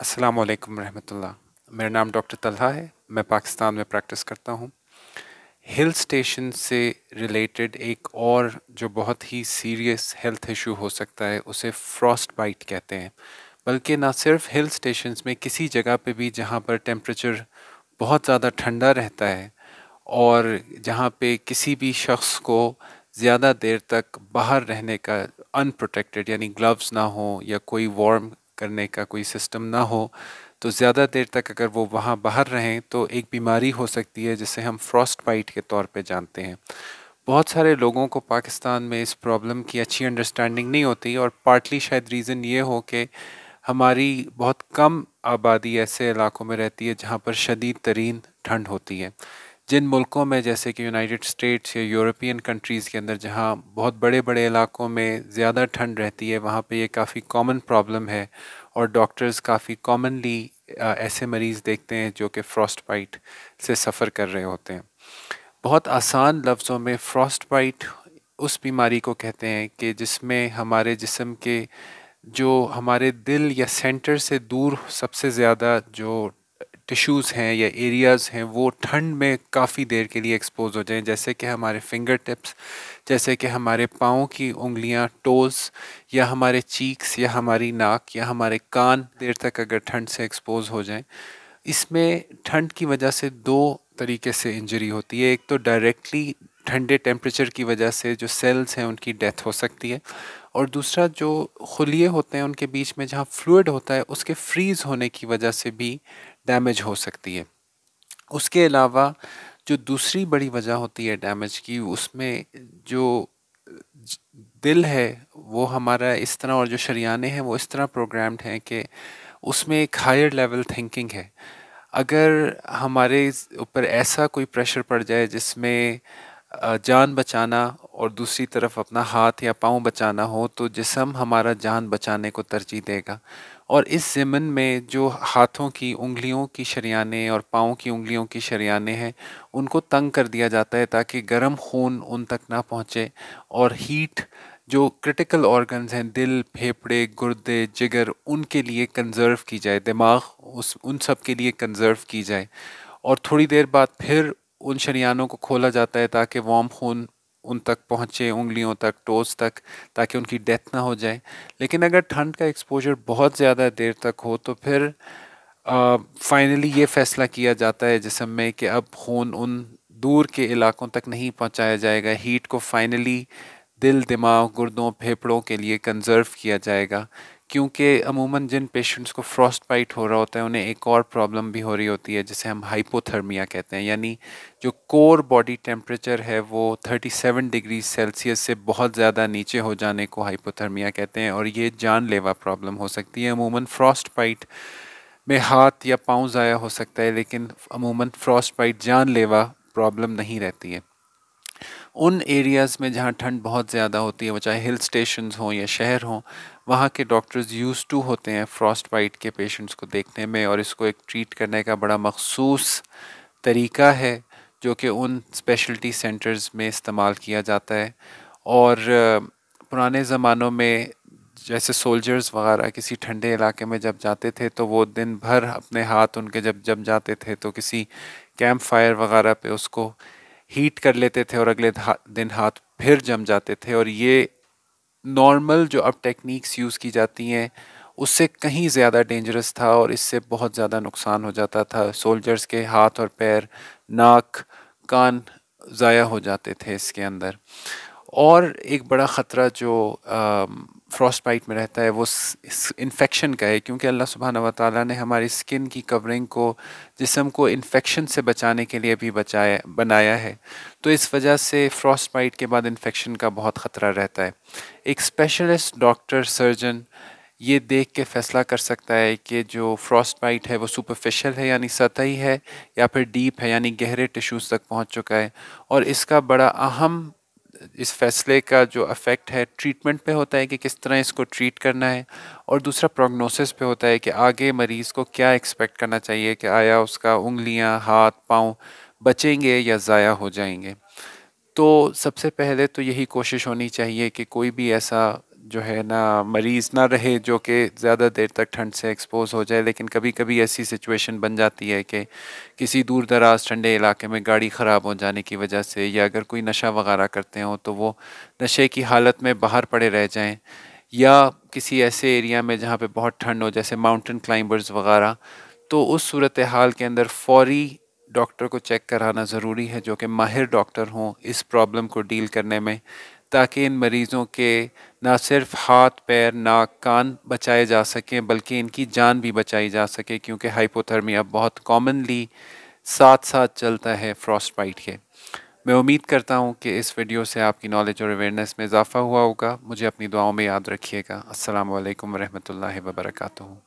अस्सलाम वालेकुम रहमतुल्लाह मेरा नाम डॉक्टर तलहा है मैं पाकिस्तान में प्रैक्टिस करता हूँ हिल स्टेशन से रिलेटेड एक और जो बहुत ही सीरियस हेल्थ इशू हो सकता है उसे फ्रॉस्ट बाइट कहते हैं बल्कि ना सिर्फ हिल स्टेशन में किसी जगह पे भी जहाँ पर टेम्परेचर बहुत ज़्यादा ठंडा रहता है और जहाँ पे किसी भी शख्स को ज़्यादा देर तक बाहर रहने का अनप्रोटेक्टेड यानी ग्लव्स ना हो या कोई वार्म करने का कोई सिस्टम ना हो तो ज़्यादा देर तक अगर वो वहाँ बाहर रहें तो एक बीमारी हो सकती है जिसे हम फ्रॉस्ट बाइट के तौर पे जानते हैं बहुत सारे लोगों को पाकिस्तान में इस प्रॉब्लम की अच्छी अंडरस्टैंडिंग नहीं होती और पार्टली शायद रीज़न ये हो कि हमारी बहुत कम आबादी ऐसे इलाकों में रहती है जहाँ पर शदीद तरीन ठंड होती है जिन मुल्कों में जैसे कि यूनाइटेड स्टेट्स या यूरोपियन कंट्रीज़ के अंदर जहाँ बहुत बड़े बड़े इलाकों में ज़्यादा ठंड रहती है वहाँ पे ये काफ़ी कॉमन प्रॉब्लम है और डॉक्टर्स काफ़ी कॉमनली ऐसे मरीज़ देखते हैं जो कि फ्रॉस्ट बाइट से सफ़र कर रहे होते हैं बहुत आसान लफ्ज़ों में फ्रॉस्ट बाइट उस बीमारी को कहते हैं कि जिसमें हमारे जिसम के जो हमारे दिल या सेंटर से दूर सबसे ज़्यादा जो टिश्यूज़ हैं या एरियाज़ हैं वो ठंड में काफ़ी देर के लिए एक्सपोज हो जाएं जैसे कि हमारे फिंगर टिप्स जैसे कि हमारे पाँव की उंगलियां टोज़ या हमारे चीक्स या हमारी नाक या हमारे कान देर तक अगर ठंड से एक्सपोज हो जाएं इसमें ठंड की वजह से दो तरीके से इंजरी होती है एक तो डायरेक्टली ठंडे टेम्परेचर की वजह से जो सेल्स हैं उनकी डेथ हो सकती है और दूसरा जो खुलिए होते हैं उनके बीच में जहाँ फ्लूड होता है उसके फ्रीज़ होने की वजह से भी डैमेज हो सकती है उसके अलावा जो दूसरी बड़ी वजह होती है डैमेज की उसमें जो दिल है वो हमारा इस तरह और जो शरियाने हैं वो इस तरह प्रोग्राम्ड हैं कि उसमें एक हायर लेवल थिंकिंग है अगर हमारे ऊपर ऐसा कोई प्रेशर पड़ जाए जिसमें जान बचाना और दूसरी तरफ अपना हाथ या पाँव बचाना हो तो जिसम हमारा जान बचाने को तरजीह देगा और इस ज़मन में जो हाथों की उंगलियों की शरियाने और पाँव की उंगलियों की शरियाने हैं उनको तंग कर दिया जाता है ताकि गर्म खून उन तक ना पहुँचे और हीट जो क्रिटिकल ऑर्गन्स हैं दिल फेफड़े गुर्दे जिगर उनके लिए कंजर्व की जाए दिमाग उस उन सब के लिए कंजर्व की जाए और थोड़ी देर बाद फिर उन शरियानों को खोला जाता है ताकि वार्म खून उन तक पहुँचे उंगलियों तक टोज तक ताकि उनकी डेथ ना हो जाए लेकिन अगर ठंड का एक्सपोजर बहुत ज़्यादा देर तक हो तो फिर फाइनली ये फैसला किया जाता है जिसम में कि अब खून उन दूर के इलाकों तक नहीं पहुंचाया जाएगा हीट को फाइनली दिल दिमाग गुर्दों फेफड़ों के लिए कंजर्व किया जाएगा क्योंकि अमूमन जिन पेशेंट्स को फ्रॉस्ट बाइट हो रहा होता है उन्हें एक और प्रॉब्लम भी हो रही होती है जिसे हम हाइपोथर्मिया कहते हैं यानी जो कोर बॉडी टेम्परेचर है वो 37 डिग्री सेल्सियस से बहुत ज़्यादा नीचे हो जाने को हाइपोथर्मिया कहते हैं और ये जानलेवा प्रॉब्लम हो सकती है अमूमन फ्रॉस्ट बाइट में हाथ या पाँव ज़ाया हो सकता है लेकिन अमूमन फ्रॉस्ट बाइट जानलेवा प्रॉब्लम नहीं रहती है उन एरियाज़ में जहाँ ठंड बहुत ज़्यादा होती है वो चाहे हिल स्टेशन हों या शहर हों वहाँ के डॉक्टर्स यूज टू होते हैं फ्रॉस्ट बाइट के पेशेंट्स को देखने में और इसको एक ट्रीट करने का बड़ा मखसूस तरीका है जो कि उन स्पेशलिटी सेंटर्स में इस्तेमाल किया जाता है और पुराने ज़मानों में जैसे सोल्जर्स वगैरह किसी ठंडे इलाके में जब जाते थे तो वो दिन भर अपने हाथ उनके जब जम जाते थे तो किसी कैंप फायर वगैरह पे उसको हीट कर लेते थे और अगले दिन हाथ फिर जम जाते थे और ये नॉर्मल जो अब टेक्निक्स यूज़ की जाती हैं उससे कहीं ज़्यादा डेंजरस था और इससे बहुत ज़्यादा नुकसान हो जाता था सोल्जर्स के हाथ और पैर नाक कान ज़ाया हो जाते थे इसके अंदर और एक बड़ा ख़तरा जो बाइट में रहता है वो इन्फेक्शन का है क्योंकि अल्लाह सुबहाना व ताली ने हमारी स्किन की कवरिंग को जिसम को इन्फेक्शन से बचाने के लिए भी बचाया बनाया है तो इस वजह से बाइट के बाद इन्फेक्शन का बहुत ख़तरा रहता है एक स्पेशलिस्ट डॉक्टर सर्जन ये देख के फ़ैसला कर सकता है कि जो फ्रॉस्ट बाइट है वो सुपरफिशल है यानी सतही है या फिर डीप है यानी गहरे टिश्यूज़ तक पहुंच चुका है और इसका बड़ा अहम इस फैसले का जो अफेक्ट है ट्रीटमेंट पे होता है कि किस तरह इसको ट्रीट करना है और दूसरा प्रोग्नोसिस पे होता है कि आगे मरीज़ को क्या एक्सपेक्ट करना चाहिए कि आया उसका उंगलियां हाथ पाँव बचेंगे या ज़ाया हो जाएंगे तो सबसे पहले तो यही कोशिश होनी चाहिए कि कोई भी ऐसा जो है ना मरीज़ ना रहे जो कि ज़्यादा देर तक ठंड से एक्सपोज हो जाए लेकिन कभी कभी ऐसी सिचुएशन बन जाती है कि किसी दूर दराज ठंडे इलाके में गाड़ी ख़राब हो जाने की वजह से या अगर कोई नशा वगैरह करते हों तो वो नशे की हालत में बाहर पड़े रह जाएं या किसी ऐसे एरिया में जहाँ पर बहुत ठंड हो जैसे माउंटेन क्लाइंबर्स वगैरह तो उस सूरत हाल के अंदर फौरी डॉक्टर को चेक कराना ज़रूरी है जो कि माहिर डॉक्टर हों इस प्रॉब्लम को डील करने में ताकि इन मरीज़ों के ना सिर्फ हाथ पैर नाक कान बचाए जा सकें बल्कि इनकी जान भी बचाई जा सके क्योंकि हाइपोथर्मिया बहुत कॉमनली साथ साथ चलता है फ्रॉस्ट बाइट के मैं उम्मीद करता हूँ कि इस वीडियो से आपकी नॉलेज और अवेयरनेस में इजाफ़ा हुआ होगा मुझे अपनी दुआओं में याद रखिएगा असल वरहमल वर्का